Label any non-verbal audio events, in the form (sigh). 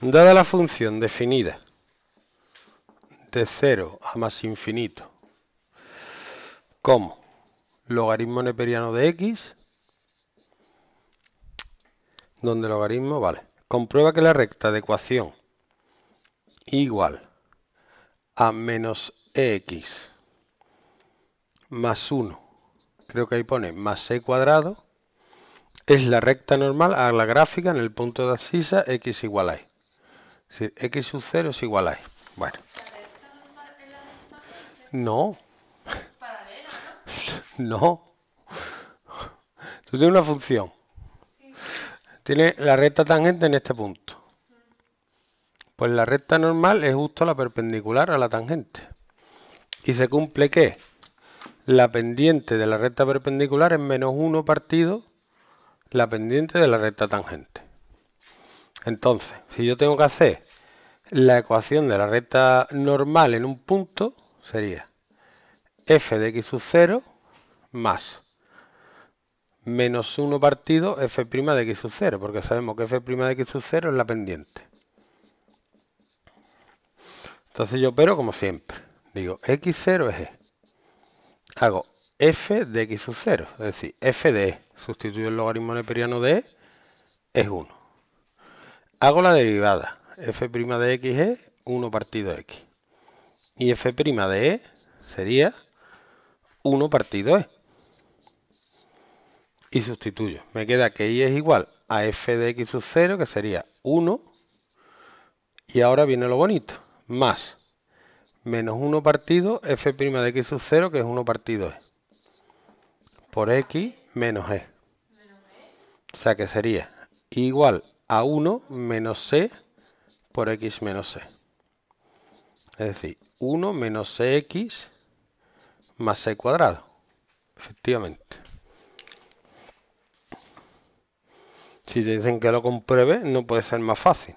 Dada la función definida de 0 a más infinito como logaritmo neperiano de x, donde logaritmo, vale, comprueba que la recta de ecuación igual a menos x más 1, creo que ahí pone más e cuadrado, es la recta normal a la gráfica en el punto de abscisa x igual a e. Si x sub 0 es igual a y. E. Bueno. No. (laughs) No. Tú tienes una función. Tiene la recta tangente en este punto. Pues la recta normal es justo la perpendicular a la tangente. ¿Y se cumple que La pendiente de la recta perpendicular es menos 1 partido la pendiente de la recta tangente. Entonces, si yo tengo que hacer la ecuación de la recta normal en un punto sería f de x sub 0 más menos 1 partido f' de x sub 0, porque sabemos que f' de x sub 0 es la pendiente. Entonces yo opero como siempre. Digo, x0 es e. Hago f de x sub 0, es decir, f de e. Sustituyo el logaritmo neperiano de e, es 1. Hago la derivada f' de x es 1 partido x. Y f' de e sería 1 partido e. Y sustituyo. Me queda que y es igual a f de x sub 0, que sería 1. Y ahora viene lo bonito. Más menos 1 partido f' de x sub 0, que es 1 partido e. Por x menos e. O sea que sería igual a 1 menos c por x menos c. E. Es decir, 1 menos x más c e cuadrado. Efectivamente. Si te dicen que lo compruebe, no puede ser más fácil.